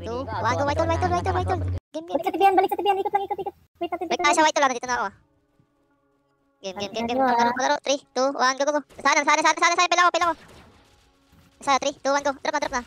Two. One, go, white on, white on, white on, white on. Game, game. Balik sa tibian, balik sa tibian. Ikot lang, ikot, ikot. Wait wait, Wait tayo wait, white on. Nandito na ako. Game, game, game, game. Palaro, palaro. Three, two, one, go, go, go. Sana, sana, sana, sana, sana. Pila ko, pila ko. Isa, three, two, one, go. Drop na, drop na.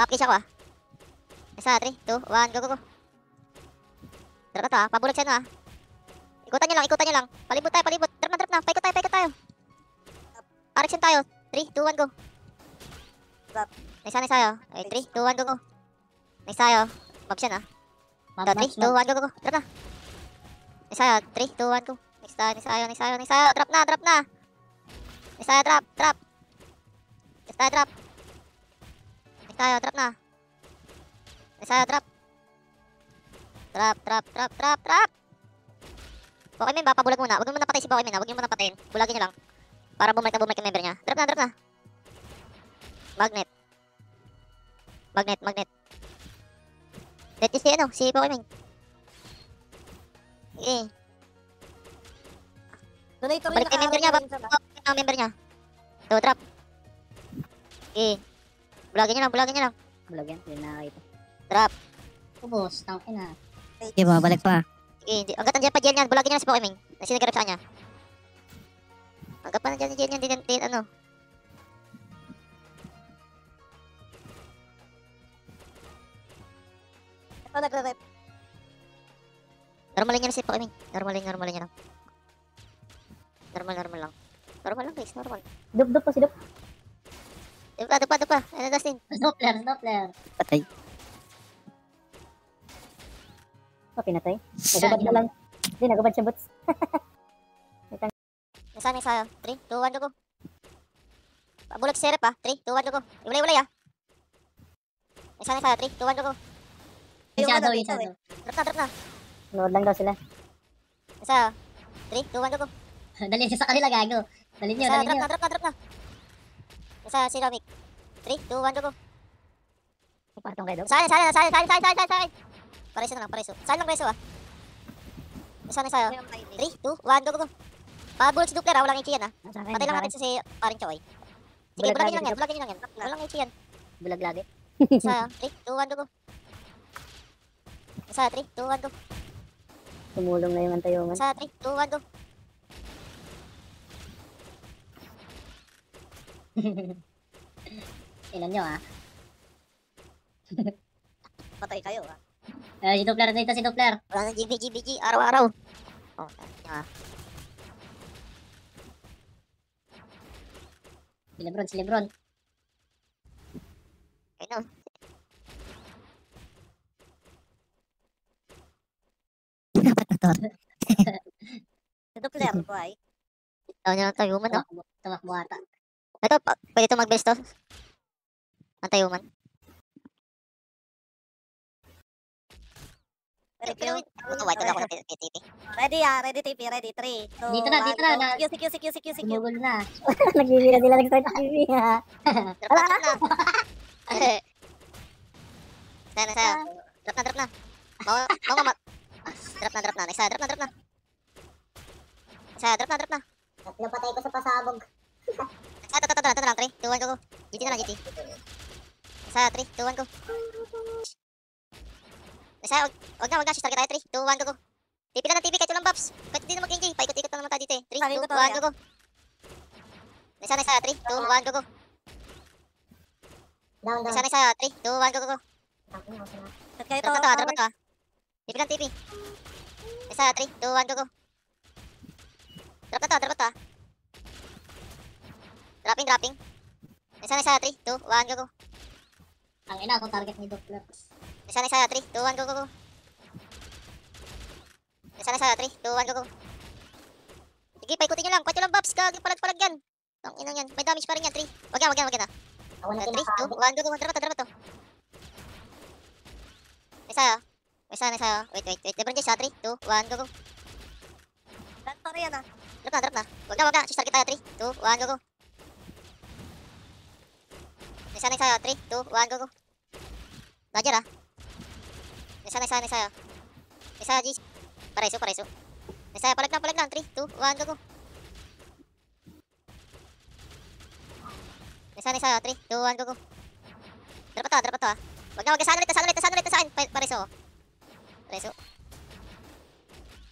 Papkiss ako ah. Isa, 3, 2, 1, go, go, go. Drop na to ah. Pabulag siya na ah. Ikutan nyo lang, ikutan nyo lang. Palibot tayo, palibot. Drop na, drop na. Paikot tayo, paikot tayo. Action tayo. 3, 2, 1, go. Drop. Nice, sana, tayo. Okay, 3, 2, 1, go, go. Next tayo. Map siya na. Map, 3, 2, 1, go, go, go. Drop na. Next tayo. 3, 2, 1, go. Next tayo, next tayo, next tayo, next tayo. Drop na, drop na. Next tayo, drop, drop. Next tayo, drop. Next tayo, drop na. Next tayo, drop. Trap, trap, trap, trap, trap. Bokemin ba? Pabulag muna. Huwag mo muna patay si Bokemin ha. Ah. Huwag mo muna patayin. Bulagin niyo lang. Para bumalik na bumalik yung member niya. Drop na, drop na. Magnet. Magnet, magnet. Ito si ano, si Pokemon. Eh. Donator Balik kay member niya, balik kay member niya. Ito, trap. Eh. Bulagin niya lang, bulagin niya lang. Bulagin, hindi na nakakita. Trap. Ubus, tangin na. Hindi ba, balik pa. hindi. hanggat nandiyan pa gel niyan, bulagin niya lang si Pokemon. Sinagarap sa kanya. Hanggat pa nandiyan ni jail niyan, hindi ano. Oh, nagre-rep. Normal lang yan si Pokemin. Normal lang, normal lang yan. Oh. Normal, normal lang. Normal lang guys, normal. Dup, dup pa si Dup. Dup pa, dup pa, dup pa. Ano Dustin? Doppler, Doppler. Patay. Oh, pinatay. Nagubad na lang. Hindi, nagubad siya boots. Nasaan yung 3, 2, 1, go go. Bulag si Serep ah. 3, 2, 1, go go. Iwalay-iwalay ah. Nasaan yung 3, 2, 1, go. Isa daw, isa daw. Drop na, drop na. Load lang daw sila. Isa, 3, 2, 1, go, go. Dali siya sa kanila, gago. Dali nyo, dali nyo. Drop na, drop na, drop na. Isa, si Romic. 3, 2, 1, go, go. Partong kayo daw. Saan, saan, saan, saan, saan, saan, saan. Pareso na lang, pareso. Saan lang pareso, ah? Isa na sa'yo. 3, 2, 1, go, go, go. Pagulog si Dupler, ah. Walang HE yan, ah. Patay lang natin sa si paring Choy. Sige, bulagin nyo lang yan, bulagin nyo lang yan. Walang HE yan. Bulag lagi. Isa, 3, 2, 1, go, go. Sa 3, 2, 1, go. Tumulong na yung antayoman. Sa 3, 2, 1, go. Ilan nyo ah. Patay kayo ah. Eh, si Doppler dito, si Doppler. Wala na, GB, GB, GB, araw-araw. Oh, tanya ah. Si Lebron, si Lebron. Ayun doktor. Sa doktor po ay. Ano niya ng tayuman, no? Tumakbo ata. Ito, pa- pwede ah, ito mag-best to. Ang tayuman. Ready ah, ready TP, ready. 3, Dito na, dito na. QC, QC, QC, QC, QC. Gumugol na. Nagbibira sila, nag-start ng ha. Wala na. Sana, sana. Drop na, drop na. Bawa, bawa, Drop na, drop na. Next na, drop na, drop na. Next drop na, drop na. Tatlo ko sa pasabog. Next na, tatlo, tatlo, tatlo lang. 3, 2, 1, go, go. GT na lang, GT. Next 3, 2, 1, go. Next wag na, wag na. Shift target tayo. 3, 2, 1, go, go. TP na ng TP kahit walang buffs. Kahit hindi na mag-engage. Paikot-ikot na naman tayo dito eh. 3, 2, 1, go, go. Next na, next 3, 2, 1, go, go. Down, na, next 3, 2, 1, go, go, go. Drop na to, ah, drop na to. Ah. Ah. TP TP. Isa, 3, 2, 1, go, go. Drop na to, drop na to, ha. Ah. Dropping, dropping. Isa isa, 3, 2, 1, go, go. Ang ina, kung target ni Doppler. Isa isa, 3, 2, 1, go, go, go. Isa isa, 3, 2, 1, go, go. Sige, paikutin nyo lang. Kwento lang, Babs. Gagi, palag-palag yan. Ang ina yan. May damage pa rin yan, 3. Wag yan, wag yan, wag yan, ha. 3, 2, 1, go, go, go. Drop na to, drop na to. Isa, ha. Ah. May sana sa'yo. Wait, wait, wait. Lebron James ha. 3, 2, 1, go, go. Drop na yan ah. Drop na, drop na. Huwag na, huwag na. Shish target 3, 2, 1, go, go. May sana sa'yo. 3, 2, 1, go, go. Dodger ah. May sana sa'yo, may sa'yo. May sa'yo, G. Pareso, pareso. May sa'yo. Palag na, palag na. 3, 2, 1, go, go. May sana sa'yo. 3, 2, 1, go, go. Drop na to, drop na to ah. Huwag na, huwag na. Saan ulit, saan ulit, saan ulit, saan ulit. Pareso oh. Preso.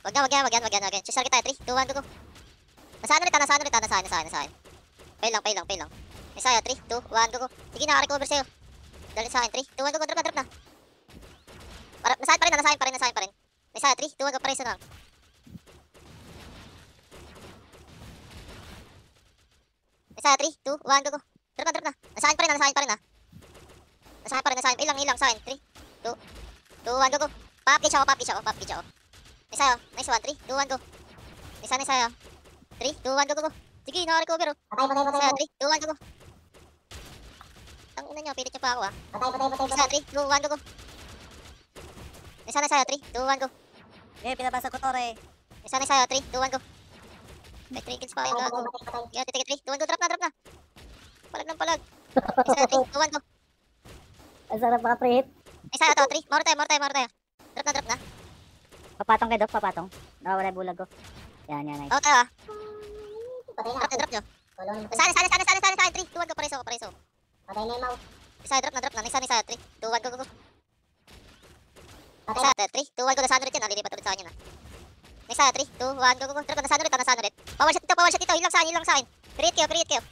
Wag na, wag na, wag yan, wag yan, wag na. Sisarga tayo. 3, 2, 1, go, go. Nasaan ulit, ah, nasaan ulit, ah, nasaan, nasaan, nasaan. Fail lang, fail lang, fail lang. Isaya, 3, 2, 1, go, go. Sige, nakaka-recover sa'yo. Dali sa akin, 3, 2, 1, go, go. Drop na, drop na. Para, nasaan pa rin, ah, nasaan pa rin, nasaan pa rin. Isaya, 3, 2, 1, go. Preso na lang. Isa, 3, 2, 1, go, go. Drop na, drop na. Nasahin pa rin, nasahin pa rin, ha. Nasahin pa rin, nasahin. Ilang, ilang, sahin. 3, 2, 2, 1, go, go. Pop glitch ako, pop glitch ako, pop glitch ako. Nice ako. Oh, oh, nice one, 3, 2, 1, go. Nice, sana ako. 3, 2, 1, go, go, go. Sige, nakarecover oh. Patay, patay, patay. Nice 3, 2, 1, go, go. Ang nyo, pilit nyo pa ako ah. Patay, patay, patay. Nice 3, 2, 1, go, go. Nice, sana ako, 3, 2, 1, go. Eh, pinabasa ko tore. Nice, sana ako, 3, 2, 1, go. May 3 kills pa kayo, gago. Yeah, titigit 3, 2, 1, go, drop na, drop na. Palag ng palag. Nice ako, 3, 2, 1, go. Ang sarap makaprehit. Nice ako, 3, mauro tayo, mauro tayo, mauro tayo. Drop na, drop na. Papatong kay Doc, papatong. Nakawala yung bulag ko. Yan, yan, nice. Okay, ah. Patay na. Drop na, drop nyo. Sali, sali, sali, sali, sali, sali. 3, 2, 1, go, pareso pareso ko. Patay na yung mau. Isa, drop na, drop na. Isa, isa, 3, 2, 1, go, go, go. Patay na. 3, 2, 1, go, nasaan ulit yan. Ah. Nalilipat ulit sa kanya na. ah. Next, 3, 2, 1, go, go, go. Drop na, nasaan ah. ulit, nasaan ulit. Power shot dito, power shot dito, Hilang sa akin, hilang sa akin. Create kayo, create kayo.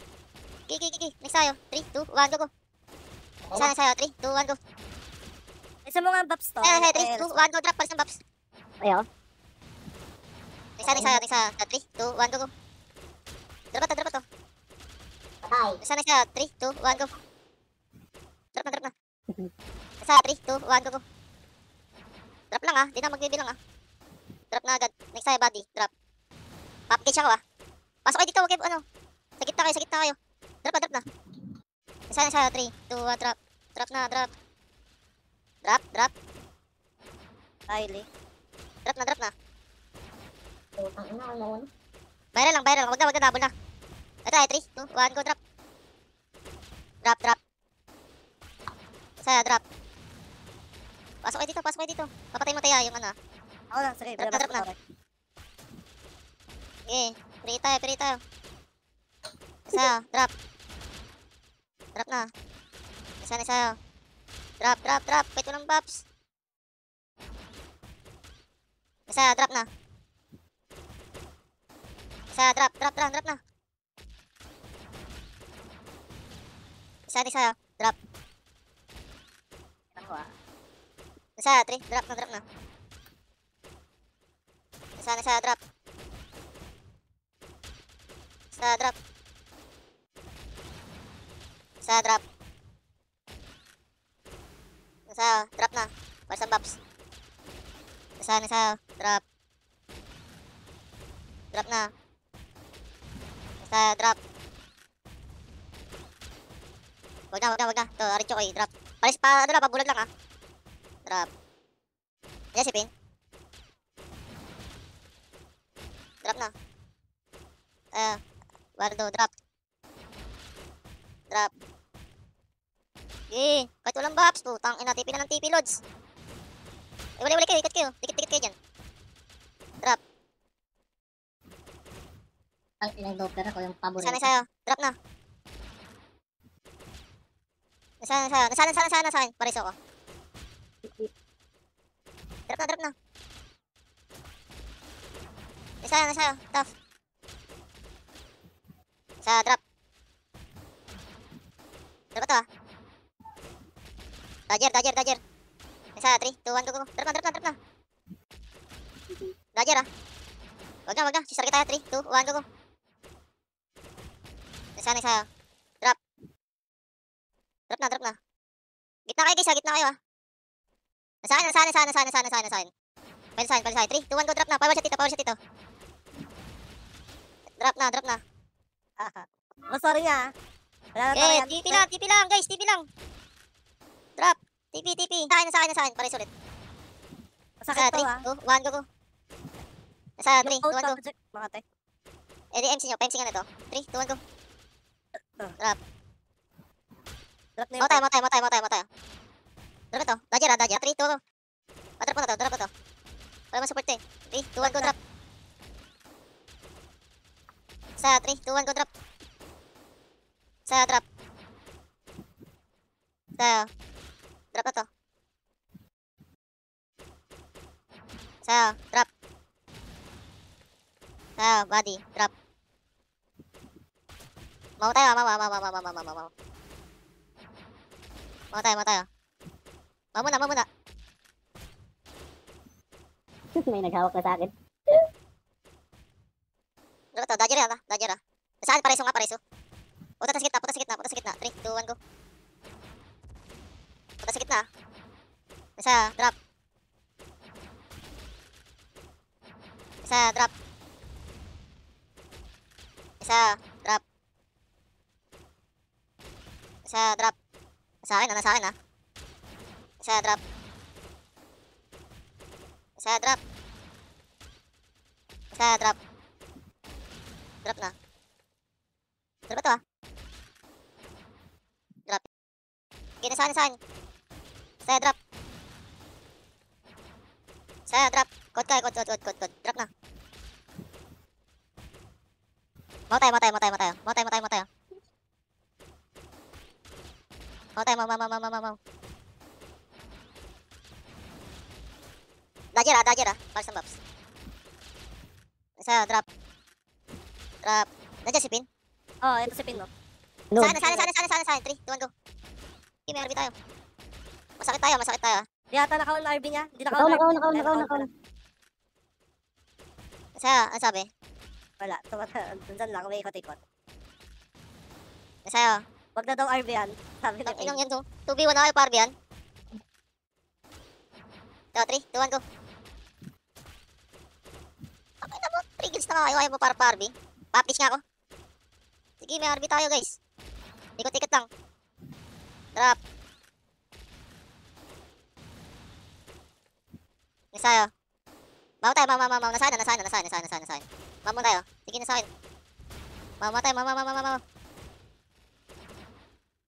Kiki, kiki, kiki. Next tayo. 3, 2, 1, go, go. Isa, isa, 3, 2, 1, go. Isa mo nga ang baps to. Eh, eh, 3, 2, 1, go, drop. Palis ng baps. Ayo. Isa, isa, isa. 3, 2, 1, go, go. Drop to, drop to. Patay. Isa isa. 3, 2, 1, go. Drop na, drop na. Isa, 3, 2, 1, go, go. Drop lang ah. Di na magbibilang ah. Drop na agad. Next tayo, buddy. Drop. Papagage ako ah. Pasok kayo dito. Huwag kayo, ano. Sa gitna kayo, sa gitna kayo. Drop na, drop na. Isa isa. 3, 2, 1, drop. Drop na, drop. Drop, drop. Kylie. Drop na, drop na. Putang ina, ang nauna. Viral lang, viral lang. Wag na, wag na, double na. Ito, ay, 3, 2, 1, go, drop. Drop, drop. Isa, drop. Pasok kayo dito, pasok kayo dito. Papatay mo tayo ah, yung ano. Ako lang, sige. Drop na, drop na. Okay, free tayo, free tayo. Isa, drop. Drop na. Isa na, isa. Trap, trap, trap. Pwede lang, Pops. Isa, trap na. Isa, trap, trap, trap, trap na. Isa, isa, trap. Ano ah? Isa, three, drop na, drop na. Isa, isa, drop. Isa, drop. Isa, drop. Nasa, trap na. Para sa Paps. Nasa, nasa, trap. Trap na. Nasa, trap. Wag na, wag na, wag na. Ito, arin ko eh, trap. Palis pa, ano na, pabulag lang ah. Trap. Ayan si Pin. Trap na. Eh, uh, Waldo, trap. Trap. Eh, kahit walang baps, putang ina, TP na ng TP loads. Eh, wala wala kayo, ikat kayo. Dikit-dikit kayo dyan. Drop. Ang ilang doppler ako, yung paborito. Sana sa'yo, drop na. Nasaan, nasaan, nasaan, nasaan, nasaan, nasaan, pareso ko. Drop na, drop na. Nasaan, nasaan, tough. Sa drop. Drop ito ah. Dodger, dodger, dodger. Isa, 3, 2, 1, go, go, Drop na, drop na, drop na. Dodger, ah. Wag na, wag na. Sisarge tayo. 3, 2, 1, go, go. Isa na, isa. Drop. Drop na, drop na. Gitna kayo, eh, guys, ha. Gitna kayo, nasa Nasaan, nasa nasaan, nasa nasaan, nasa nasaan. Pwede saan, pwede saan. 3, 2, 1, go, drop na. Power shot dito, power shot dito. Drop na, drop na. Ah, sorry nga. na okay, eh, tayo. TP lang, TP lang, guys, TP lang. TP, TP. Sa akin, sa akin, sa akin. Pares ulit. Masakit sa 3, 2, 1, go, go. Nasa 3, 2, 1, go. Makate. Eh, MC nyo. mc nga na to. 3, 2, 1, go. Drop. Ah. Drop na yun. Mata, mata, mata, matay, matay. Drop ito. Dodger, ah, dodger. 3, 2, go. Matrap na to, drop na to. Wala mo support to eh. 3, 2, 1, go, drop. Sa 3, 2, 1, go, drop. Sa drop. Sa Drop na to. Sao, drop. Sao, body, drop. Mau tayo, mau, mau, mau, mau, mau, mau, mau, mau. Mau tayo, mau tayo. Mau muna, mau muna. May naghawak na sa akin. Drop to, dodger yan ha, ah. dodger ha. Ah. Sa akin, pareso nga, pareso. Punta sa gitna, punta sa gitna, punta sa gitna. 3, 2, 1, go. Labas sa gitna. Isa, drop. Isa, drop. Isa, drop. Isa, drop. Sa akin, nasa akin ha. Isa, drop. Isa, drop. Isa, drop. Drop na. Drop ba ito ha? Ah. Drop. Gina sa akin, sa akin. Saya drop. Saya drop. Kot ka, kot, kot, kot, kot, kot. Drop na. Mau tayo, mau tayo, mau tayo, mau tayo. Mau tayo, mau tayo, mau tayo. Mau tayo, mau, mau, mau, mau, mau, mau. Dodger ah, dodger ah. Bugs and buffs. Saya drop. Drop. Nandiyan si Pin? oh, ito si Pin mo. No. Sana, sana, sana, sana, sana, sana. 3, 2, 1, go. Okay, may RB tayo. Masakit tayo, masakit tayo. Di ata nakaon na RB niya. Di nakaon, nakaon, nakaon, nakaon, nakaon. Sa'yo, ano sabi? Wala, tumata, dyan lang, umiikot-ikot. Sa'yo. Oh. Wag na daw RB yan. Sabi ng Inang yan to. 2v1 na kayo pa RB yan. Ito, 3, 2, 1, go. Ako na mo, 3 kills na kayo. Ayaw mo para pa RB. Paplish nga ako. Sige, may RB tayo guys. Ikot-ikot lang. Drop. 있어요 tayo. 따요 mau mau mau mau nasain, nasain, nasain, nasain, nasain, nasain, mau mau 사인 나 nasain, mau mau 이기는 mau mau mau mau mau, mau mana?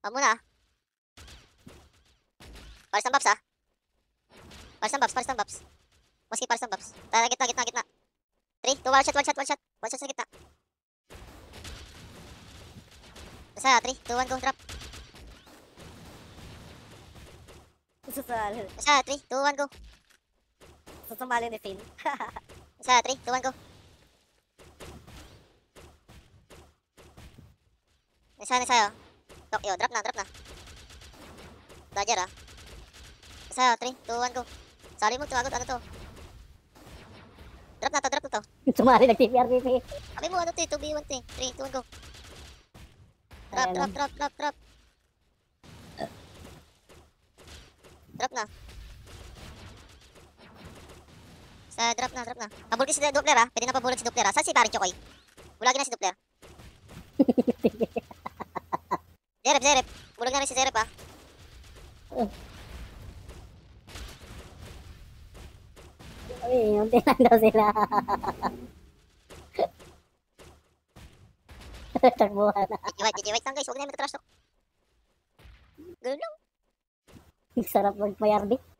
마무나 Parisan Babs ah. Parisan Babs, Parisan Babs. masih Parisan Babs. Tara, kita kita kita, 3, 2, one shot, one shot, one shot. One shot sa gitna. Nasa, 3, 2, 1, go, drop. Nasa, 3, 2, 1, go. Sasambali ni Finn. Sa 3, 2, 1, go. Nasa, nasa, oh. Tokyo, drop na, drop na. Dodger, ah. Nasa, 3, 2, 1, go. Sorry mo, tumagot, ano to? Drop na to, drop na to. Sumali, nag-TPR, e PP. Sabi mo, ano to, 2v1 to, 3, 2, 1, go. Drop, drop, drop, drop, drop. Drop na. Sa eh, drop na, drop na. Pabulog si Dupler ha. Ah. Pwede na pabulog si Dupler ha. Ah. Saan si paring Chokoy? Bulagin na si Dupler. Zerep, Zerep. Bulog na rin si Zerep ha. Ah. Uy, unti lang daw sila. Tagbuhan na. Gigiwait, gigiwait lang guys. Huwag na yung matatrash to. Ganun lang. Sarap magpayardik.